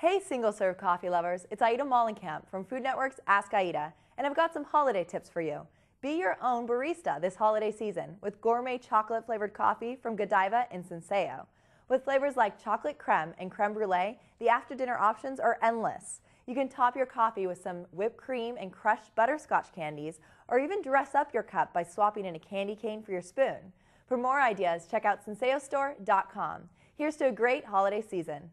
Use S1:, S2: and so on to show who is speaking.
S1: Hey, single serve coffee lovers, it's Aida Mollenkamp from Food Network's Ask Aida, and I've got some holiday tips for you. Be your own barista this holiday season with gourmet chocolate flavored coffee from Godiva and Senseo. With flavors like chocolate creme and creme brulee, the after dinner options are endless. You can top your coffee with some whipped cream and crushed butterscotch candies, or even dress up your cup by swapping in a candy cane for your spoon. For more ideas, check out senseostore.com. Here's to a great holiday season.